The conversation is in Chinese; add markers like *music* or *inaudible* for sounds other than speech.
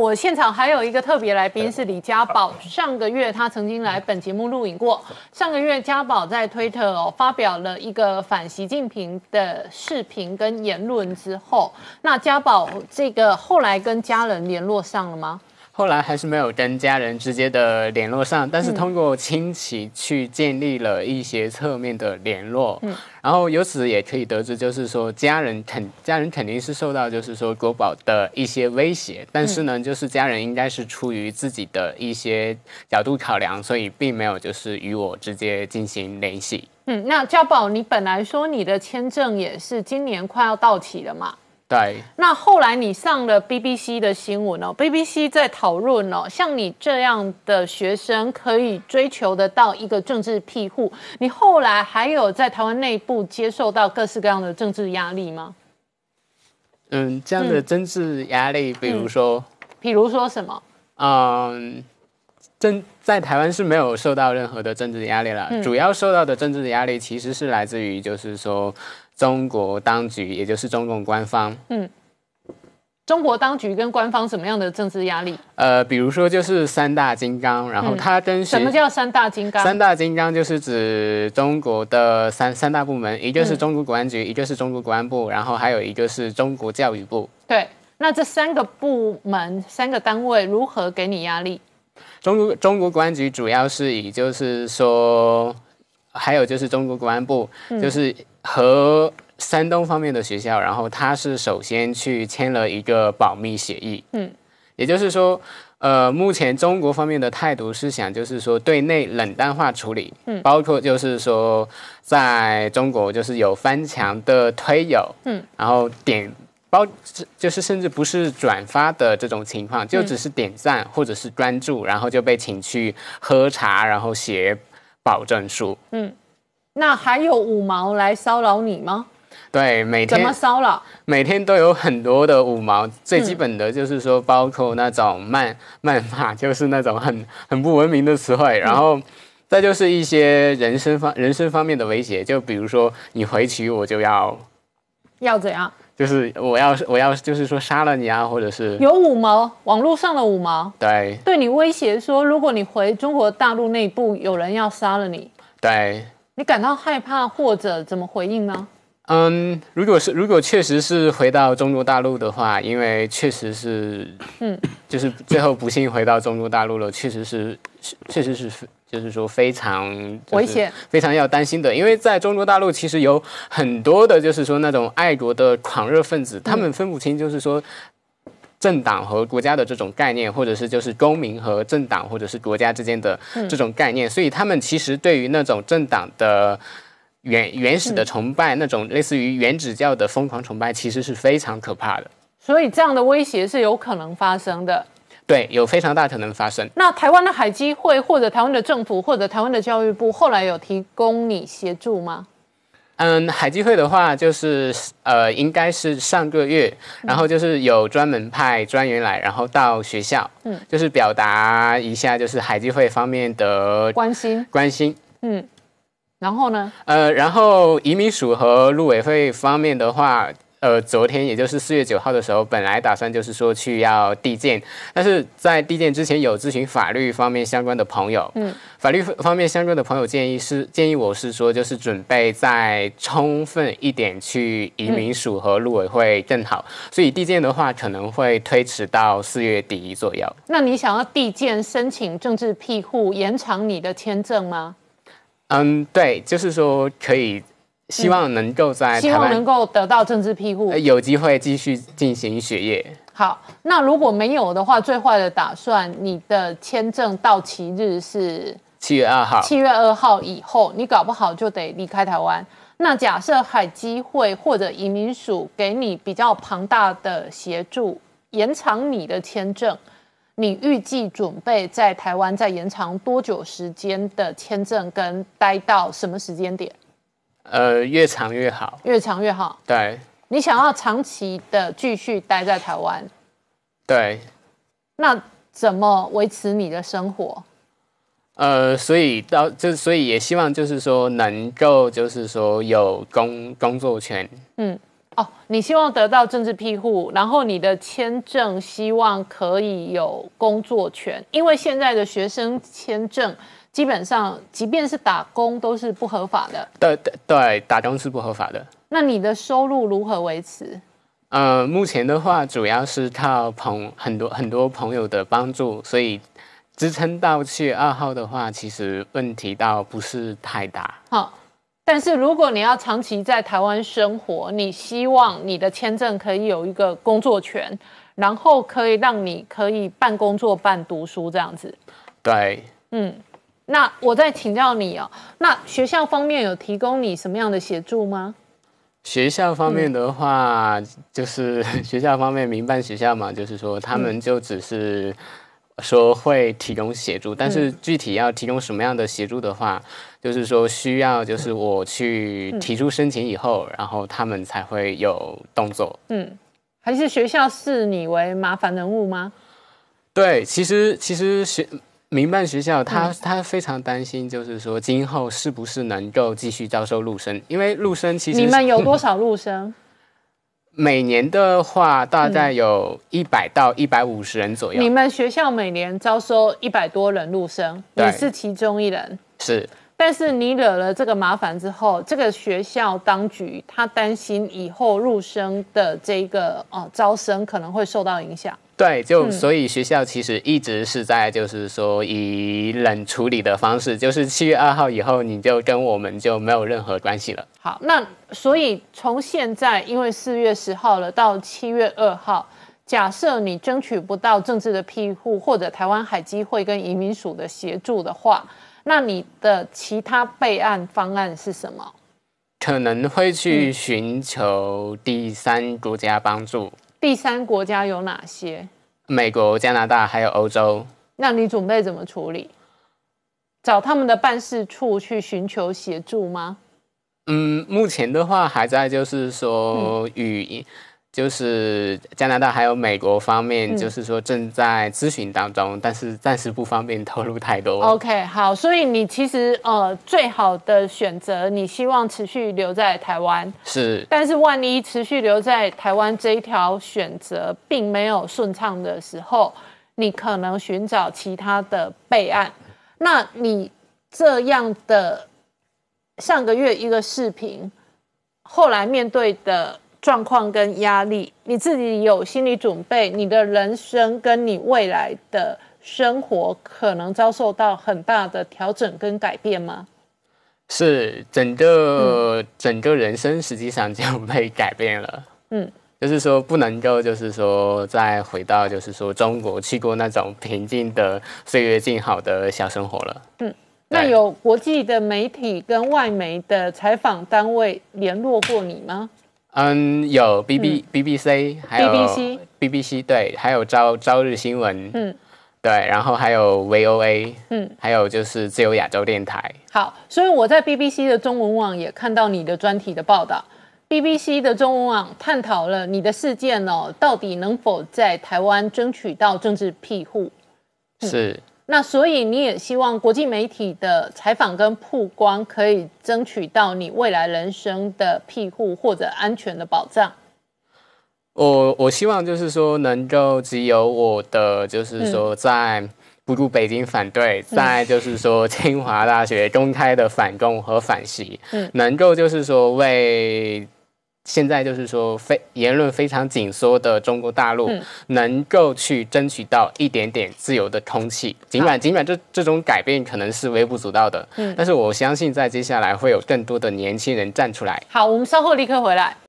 我现场还有一个特别来宾是李家宝，上个月他曾经来本节目录影过。上个月家宝在推特发表了一个反习近平的视频跟言论之后，那家宝这个后来跟家人联络上了吗？后来还是没有跟家人直接的联络上，但是通过亲戚去建立了一些侧面的联络。嗯，然后由此也可以得知，就是说家人肯家人肯定是受到就是说国宝的一些威胁，但是呢，就是家人应该是出于自己的一些角度考量，所以并没有就是与我直接进行联系。嗯，那家宝，你本来说你的签证也是今年快要到期了嘛？对，那后来你上了 BBC 的新闻哦，BBC 在讨论哦，像你这样的学生可以追求得到一个政治庇护，你后来还有在台湾内部接受到各式各样的政治压力吗？嗯，这样的政治压力，比如说，比如说什么？嗯。正在台湾是没有受到任何的政治压力了，主要受到的政治压力其实是来自于，就是说中国当局，也就是中共官方。嗯，中国当局跟官方什么样的政治压力？呃，比如说就是三大金刚，然后他跟什么叫三大金刚？三大金刚就是指中国的三三大部门，一个是中国国安局，一个是中国国安部，然后还有一个是中国教育部。对，那这三个部门、三个单位如何给你压力？中国中国公安局主要是以，就是说，还有就是中国公安部，就是和山东方面的学校，然后他是首先去签了一个保密协议。嗯，也就是说，呃，目前中国方面的态度是想，就是说对内冷淡化处理。嗯，包括就是说，在中国就是有翻墙的推友。嗯，然后点。包就是甚至不是转发的这种情况，就只是点赞或者是关注，然后就被请去喝茶，然后写保证书。嗯，那还有五毛来骚扰你吗？对，每天怎么骚扰？每天都有很多的五毛。最基本的就是说，包括那种谩谩骂，就是那种很很不文明的词汇，然后再就是一些人身方人身方面的威胁，就比如说你回去我就要要怎样。就是我要，我要就是说杀了你啊，或者是有五毛网络上的五毛，对，对你威胁说，如果你回中国大陆内部，有人要杀了你，对，你感到害怕或者怎么回应呢？嗯，如果是如果确实是回到中国大陆的话，因为确实是，嗯，就是最后不幸回到中国大陆了，确实是确实是就是说非常危险，非常要担心的。因为在中国大陆其实有很多的，就是说那种爱国的狂热分子，他们分不清就是说政党和国家的这种概念，或者是就是公民和政党或者是国家之间的这种概念，所以他们其实对于那种政党的。原原始的崇拜，那种类似于原指教的疯狂崇拜，其实是非常可怕的。所以，这样的威胁是有可能发生的。对，有非常大可能发生。那台湾的海基会，或者台湾的政府，或者台湾的教育部，后来有提供你协助吗？嗯，海基会的话，就是呃，应该是上个月，然后就是有专门派专员来，然后到学校，嗯，就是表达一下，就是海基会方面的关心，关心，嗯。然后呢？呃，然后移民署和陆委会方面的话，呃，昨天也就是四月九号的时候，本来打算就是说去要递件，但是在递件之前有咨询法律方面相关的朋友，嗯，法律方面相关的朋友建议是建议我是说就是准备再充分一点去移民署和陆委会更好，所以递件的话可能会推迟到四月底左右。那你想要递件申请政治庇护，延长你的签证吗？嗯，对，就是说可以，希望能够在，希望能够得到政治庇护，有机会继续进行学业。好，那如果没有的话，最坏的打算，你的签证到期日是七月二号，七月二号以后，你搞不好就得离开台湾。那假设海基会或者移民署给你比较庞大的协助，延长你的签证。你预计准备在台湾再延长多久时间的签证，跟待到什么时间点？呃，越长越好，越长越好。对，你想要长期的继续待在台湾。对，那怎么维持你的生活？呃，所以到就所以也希望就是说能够就是说有工工作权。嗯。哦，你希望得到政治庇护，然后你的签证希望可以有工作权，因为现在的学生签证基本上，即便是打工都是不合法的。对对对，打工是不合法的。那你的收入如何维持？呃，目前的话主要是靠朋很多很多朋友的帮助，所以支撑到七月二号的话，其实问题倒不是太大。好。但是如果你要长期在台湾生活，你希望你的签证可以有一个工作权，然后可以让你可以半工作半读书这样子。对，嗯，那我再请教你哦，那学校方面有提供你什么样的协助吗？学校方面的话，就是 *laughs* 学校方面，民办学校嘛，就是说他们就只是。说会提供协助，但是具体要提供什么样的协助的话，就是说需要就是我去提出申请以后，然后他们才会有动作。嗯，还是学校视你为麻烦人物吗？对，其实其实学民办学校，他他非常担心，就是说今后是不是能够继续招收陆生，因为陆生其实你们有多少陆生？每年的话，大概有一百到一百五十人左右。你们学校每年招收一百多人入生，你是其中一人。是，但是你惹了这个麻烦之后，这个学校当局他担心以后入生的这个哦，招生可能会受到影响。对，就所以学校其实一直是在就是说以冷处理的方式，就是七月二号以后你就跟我们就没有任何关系了。好，那所以从现在因为四月十号了到七月二号，假设你争取不到政治的庇护或者台湾海基会跟移民署的协助的话，那你的其他备案方案是什么？可能会去寻求第三国家帮助。第三国家有哪些？美国、加拿大还有欧洲。那你准备怎么处理？找他们的办事处去寻求协助吗？嗯，目前的话还在，就是说与。就是加拿大还有美国方面，就是说正在咨询当中，但是暂时不方便透露太多。OK，好，所以你其实呃，最好的选择，你希望持续留在台湾是，但是万一持续留在台湾这一条选择并没有顺畅的时候，你可能寻找其他的备案。那你这样的上个月一个视频，后来面对的。状况跟压力，你自己有心理准备？你的人生跟你未来的生活可能遭受到很大的调整跟改变吗？是，整个整个人生实际上就被改变了。嗯，就是说不能够，就是说再回到，就是说中国去过那种平静的岁月静好的小生活了。嗯，那有国际的媒体跟外媒的采访单位联络过你吗？嗯，有 B B B B C，还有 B B C，B B C 对，还有朝朝日新闻，嗯，对，然后还有 V O A，嗯，还有就是自由亚洲电台。好，所以我在 B B C 的中文网也看到你的专题的报道，B B C 的中文网探讨了你的事件哦，到底能否在台湾争取到政治庇护？是。那所以你也希望国际媒体的采访跟曝光可以争取到你未来人生的庇护或者安全的保障。我我希望就是说能够只有我的就是说在不顾北京反对，在就是说清华大学公开的反共和反袭，能够就是说为。现在就是说，非言论非常紧缩的中国大陆，能够去争取到一点点自由的空气，尽管尽管这这种改变可能是微不足道的，但是我相信在接下来会有更多的年轻人站出来。好，我们稍后立刻回来。